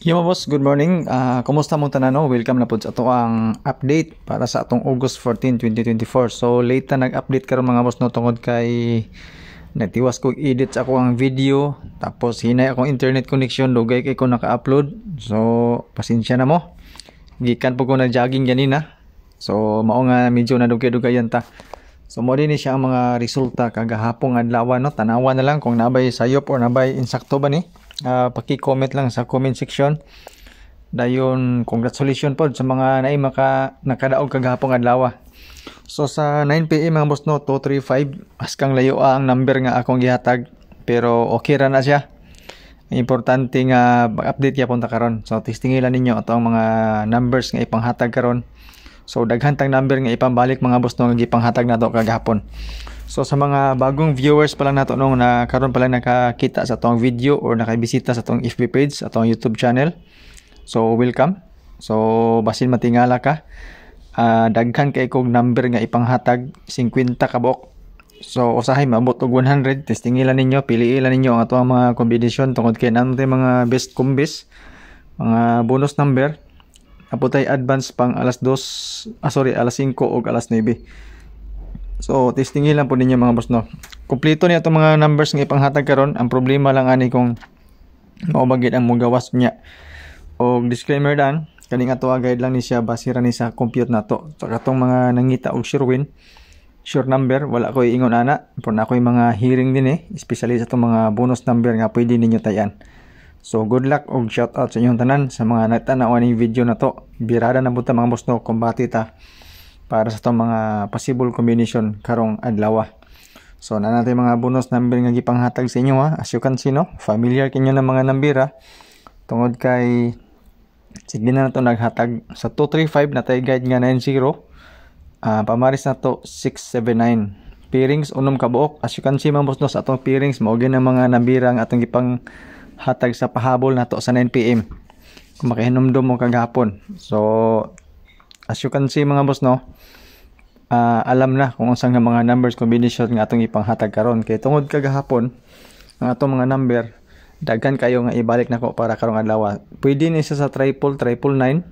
Yo boss, good morning. Uh, kumusta mong tanano? Welcome na po sa ato ang update para sa atong August 14, 2024. So late na nag-update karon mga boss no tungod kay natiwas kog edit ako ang video tapos hinay akong internet connection dugay kay ko naka-upload. So pasensya na mo. Gikan po ko na jogging ganina. So mao nga medyo na dugay-dugay yan ta. So mo din siya ang mga resulta kagahapong adlaw no. Tanawa na lang kung nabay sayop or nabay insakto ba ni. Eh? uh, paki-comment lang sa comment section. Dayon, congratulations po sa mga naay maka nakadaog kagahapon adlaw. So sa 9 PM mga boss no 235 kang layo ah, ang number nga akong gihatag pero okay ra na siya. Importante nga mag-update ya punta karon. So testingilan ninyo ato ang mga numbers nga ipanghatag karon. So daghan tang number nga ipambalik mga boss no nga gipanghatag nato kagahapon. So sa mga bagong viewers pa lang nato nung na karon pa lang nakakita sa tong video or nakabisita sa tong FB page, sa tong YouTube channel. So welcome. So basin matingala ka. Uh, daghan kay kog number nga ipanghatag 50 kabok. So usahay maabot og 100, testingilan ninyo, pili piliilan ninyo ang atong mga kombinasyon tungod kay namo mga best combis, mga bonus number. Apotay advance pang alas 2, ah sorry, alas 5 og alas 9. So, testingin lang po ninyo mga boss, no. Kumpleto niya itong mga numbers nga ipanghatag karon. Ang problema lang ani kung maubagid ang mugawas niya. O disclaimer dan, kani ato ah, guide lang ni siya basira ni sa compute nato. So, katong mga nangita og win, sure number wala ko iingon ana pun ako yung mga hearing din eh especially sa itong mga bonus number nga pwede ninyo tayan so good luck og shout out sa inyong tanan sa mga nagtanaw ning video na to birada na buta mga boss no kumbati ta para sa itong mga possible combination karong adlaw. So na natin mga bonus number nga gipanghatag sa inyo ha. As you can see no, familiar kinyo ng mga number ha. Tungod kay sige na nato naghatag sa 235 na tay guide nga 90. Uh, ah, pamaris na to 679. Pairings unom ka buok. As you can see mga bonus atong pairings mao gyud ang mga nambirang atong gipanghatag sa pahabol nato sa 9 pm. Kung makahinomdom mo kagapon. So As you can see mga boss no, uh, alam na kung unsang nga mga numbers combination nga atong ipanghatag karon kay tungod kagahapon ang atong mga number daghan kayo nga ibalik nako para karong adlaw. Pwede ni sa triple triple 9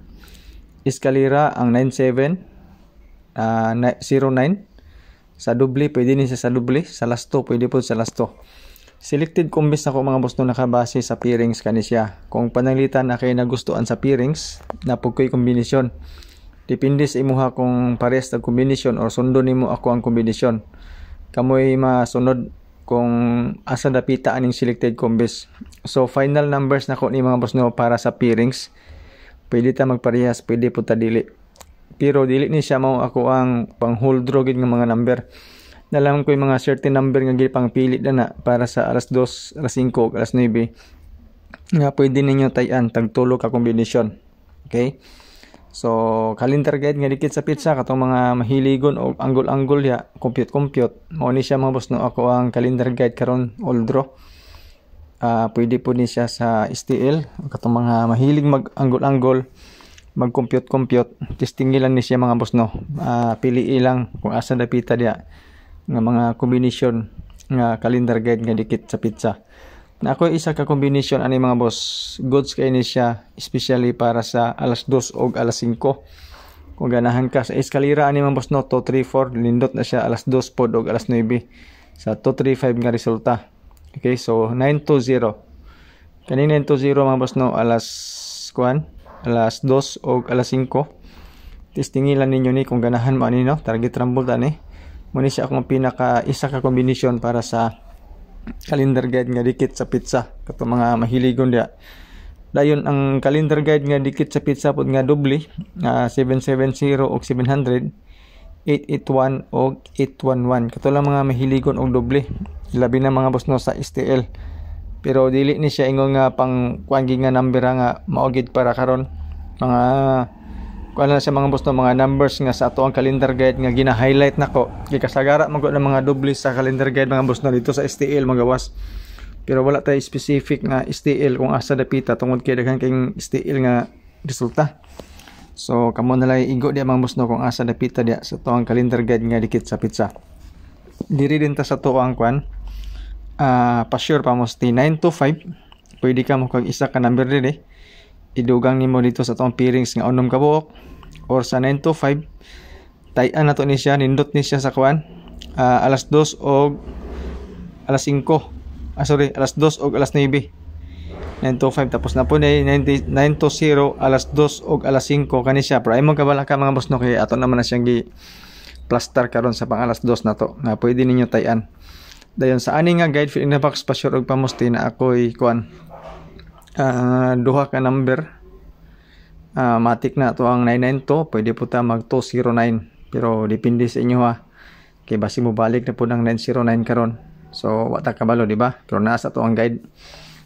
Escalera ang 97 uh, 09 sa doble pwede ni sa doble sa lasto pwede po sa lasto selected kumbis na mga boss no nakabase sa pairings kanisya. kung pananglitan na kayo nagustuhan sa pairings na pugkoy kombinasyon Depende sa imuha kung pares na kombinasyon or sundo nimo ako ang kombinasyon. Kamoy masunod kung asa napita aning selected combis. So final numbers na ko ni mga boss no para sa pairings. Pwede ta magparehas, pwede po ta dili. Pero dili ni siya mao ako ang pang whole draw gid nga mga number. Nalam ko yung mga certain number nga gid pangpili na na para sa alas 2, alas 5, alas 9 nga pwede ninyo tayan tagtulo ka kombinasyon. Okay? So, calendar guide nga dikit sa pizza katong mga mahiligon o anggol-anggol ya, compute-compute. Mao ni siya mga boss no ako ang calendar guide karon all draw. Uh, pwede po ni siya sa STL katong mga mahilig mag anggol-anggol mag compute-compute. Testing lang ni siya mga boss no. Uh, pili ilang kung asa dapita diya nga mga combination nga calendar guide nga dikit sa pizza na ako isa ka kombinasyon ani mga boss goods kay ini siya especially para sa alas 2 og alas 5 kung ganahan ka sa eskalera ani mga boss no 234 lindot na siya alas 2 pod og alas 9 sa 235 nga resulta okay so 920 kani 920 mga boss no alas kuan alas 2 og alas 5 testingilan ninyo ni kung ganahan mo ani no target rumble ta ni eh. ni siya akong pinaka isa ka kombinasyon para sa calendar guide nga dikit sa pizza kato mga mahiligon dia dayon ang calendar guide nga dikit sa pizza pod nga doble uh, 770 og 700 881 og 811 kato lang mga mahiligon og doble labi na mga busno sa STL pero dili ni siya ingon nga pang kuan nga number nga maogid para karon mga kuan na sa mga boss mga numbers nga sa ato ang calendar guide nga gina-highlight nako gikasagara man ko ng mga doble sa calendar guide mga boss no dito sa STL mga pero wala tay specific nga STL kung asa dapita tungod kay daghan kay STL nga resulta so kamo na lay igo di mga boss kung asa dapita dia sa to ang calendar guide nga dikit sa pizza diri din ta sa to ang kuan uh, ah, pa sure pa mo 925 pwede ka mo kag isa ka number diri eh idugang nimo dito sa tong pairings nga unom ka or sa 9 to 5 tayan na to ni siya nindot ni siya sa kuan uh, ah, alas 2 og alas 5 ah sorry alas 2 og alas 9 9 to 5 tapos na po na 9 to 0 alas 2 og alas 5 kani siya pero ay mo kabala ka mga boss no kay ato naman na siyang gi plaster karon sa pang alas 2 na to na pwede ninyo tayan dayon sa ani nga guide feeling na box pa sure og pamusti na ako'y kuan uh, duha ka number uh, matik na to ang 992 pwede po ta mag 209 pero depende sa inyo ha kay basi mo balik na po ng 909 karon so wata kabalo di ba pero nasa to ang guide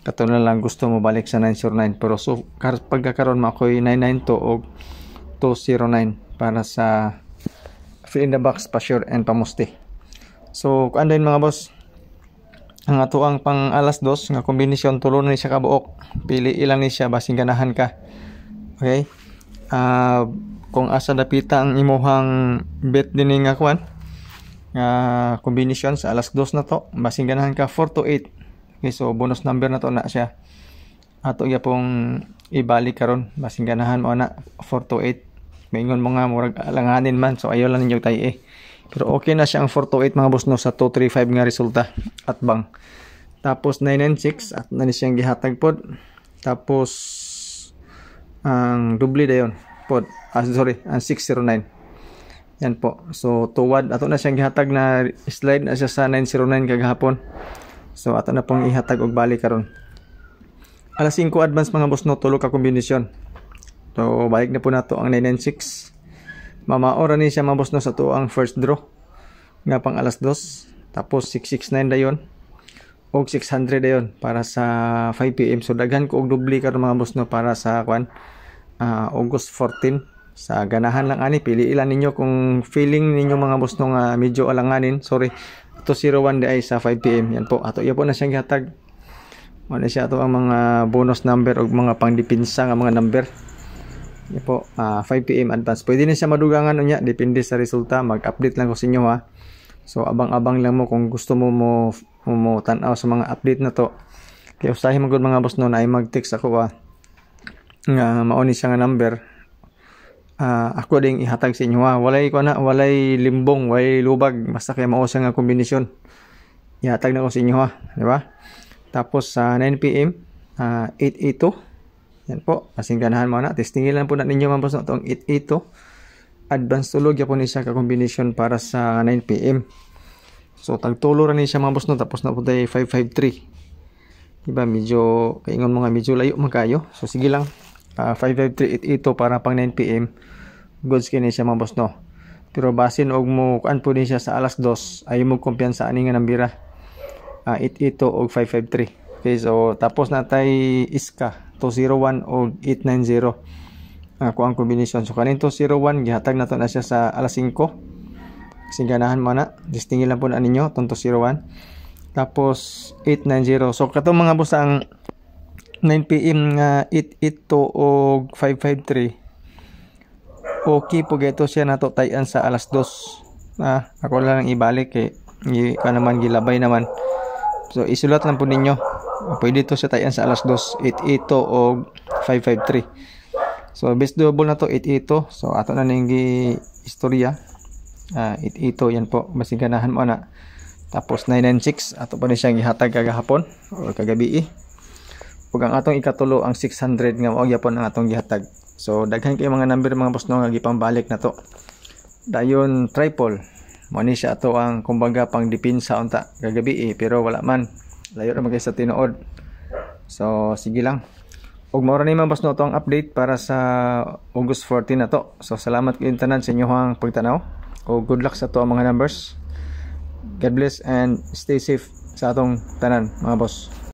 kato na lang gusto mo balik sa 909 pero so pagkakaroon makoy 99 992 og 209 para sa fill in the box pa sure and pamusti so kuan din mga boss ang ato ang pang alas dos nga kombinasyon tulo ni siya kabuok. Pili ilang ni siya basing ganahan ka. Okay? Uh, kung asa dapita ang imuhang bet din nga kwan nga uh, kombinasyon sa alas dos na to basing ganahan ka 4 to 8 okay so bonus number na to na siya ato ya pong ibalik karon basing ganahan mo na 4 to 8 maingon mo nga murag alanganin man so ayo lang ninyo tay eh pero okay na siya ang 428 mga boss no sa 235 nga resulta at bang. Tapos 996 at nani siyang gihatag pod. Tapos ang doble dayon pod. Ah, sorry, ang 609. Yan po. So tuwad ato na siyang gihatag na slide na siya sa 909 kagahapon. So ato na pong ihatag og bali karon. Alas 5 advance mga boss no tulog ka kombinasyon. So balik na po nato ang 996 mamaora ni siya mabos no sa to ang first draw nga pang alas dos tapos 669 dayon og 600 dayon para sa 5 pm so daghan ko og doble karon mga boss no para sa kwan uh, August 14 sa ganahan lang ani pili ilan ninyo kung feeling ninyo mga boss no nga medyo alanganin sorry ato 01 di sa 5 pm yan po ato iya po na siyang gihatag mo na siya ato ang mga bonus number og mga pangdepensa nga mga number yan po, uh, ah, 5pm advance. Pwede na siya madugangan o niya, depende sa resulta. Mag-update lang ko sa inyo ha. So, abang-abang lang mo kung gusto mo mo, mo, mo tanaw sa mga update na to. Kaya usahin mo mga boss no na ay mag-text ako ha. Nga, mauni siya nga number. Uh, ako ding ihatag sa inyo ha. Walay ko na, walay limbong, walay lubag. Basta kaya mao nga kombinasyon. Ihatag na ko sa inyo ha. Diba? Tapos sa uh, 9pm, uh, 882 yan po, kasing ganahan mo na. Testingin lang po natin ninyo mga boss na itong 882. Advanced tulog ya po ni siya ka-combination para sa 9pm. So, tagtulo rin siya mga boss no. Tapos na po tayo 553. Diba, medyo, kaingon nga, medyo layo magkayo. So, sige lang. Uh, 553 ito para pang 9pm. Goods kini siya mga boss no. Pero basin og mo kuan po din siya sa alas 2. Ayaw mo kumpiyansa ani nga nambira. Uh, 882 og 553. Okay, so tapos na tay iska 201 o 890 uh, ang kombinasyon so kanin 201 gihatag nato na siya sa alas 5 kasi ganahan man na distingil lang po na ninyo itong 201 tapos 890 so katong mga busa ang 9pm nga 882 o 553 okay po geto siya nato tayan sa alas 2 ah, ako lang ibalik kay eh. Gi, ka naman gilabay naman so isulat lang po ninyo Pwede to sa tayan sa alas 2, 8 o 553 So, best doable na to, 8 So, ato na ning istorya. Uh, ah, 8 yan po. Masiganahan mo na. Tapos 996, ato pa ni siyang ihatag kagahapon o kagabi. Eh. Pag ang atong ikatulo ang 600 nga mao gyapon ang atong gihatag. So daghan kay mga number mga boss no nga gipambalik na to. Dayon triple. Mo ni siya ato ang kumbaga pang dipinsa unta kagabi eh. pero wala man layo naman kayo sa tinuod so sige lang ug mao ni Mambas Noto ang update para sa August 14 na to so salamat kayo tanan sa inyong pagtanaw o good luck sa to ang mga numbers God bless and stay safe sa atong tanan mga boss